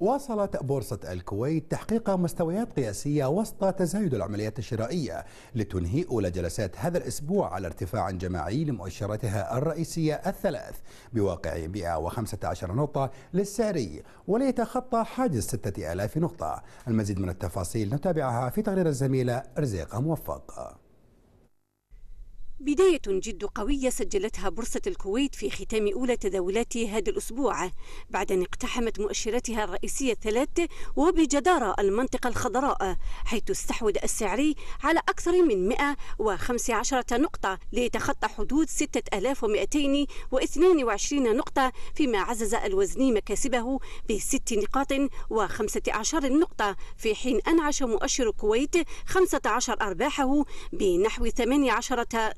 واصلت بورصة الكويت تحقيق مستويات قياسية وسط تزايد العمليات الشرائية لتنهي أولى جلسات هذا الأسبوع على ارتفاع جماعي لمؤشراتها الرئيسية الثلاث بواقع 115 نقطة للسعري وليتخطى حاجز 6000 نقطة المزيد من التفاصيل نتابعها في تقرير الزميلة رزيقة موفق بداية جد قوية سجلتها بورصة الكويت في ختام أولى تداولات هذا الأسبوع بعد أن اقتحمت مؤشراتها الرئيسية الثلاث وبجدارة المنطقة الخضراء حيث استحوذ السعري على أكثر من 115 نقطة ليتخطى حدود 6222 نقطة فيما عزز الوزني مكاسبه بست نقاط و15 نقطة في حين أنعش مؤشر الكويت 15 أرباحه بنحو 18 نقطة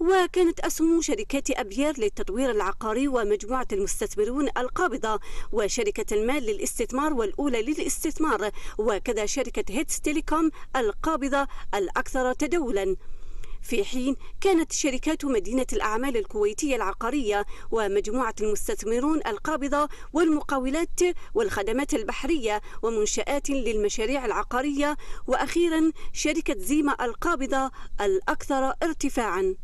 وكانت أسهم شركات أبيار للتطوير العقاري ومجموعة المستثمرون القابضة وشركة المال للاستثمار والأولى للاستثمار وكذا شركة هيتس تيليكوم القابضة الأكثر تداولاً في حين كانت شركات مدينة الأعمال الكويتية العقارية ومجموعة المستثمرون القابضة والمقاولات والخدمات البحرية ومنشآت للمشاريع العقارية وأخيرا شركة زيما القابضة الأكثر ارتفاعاً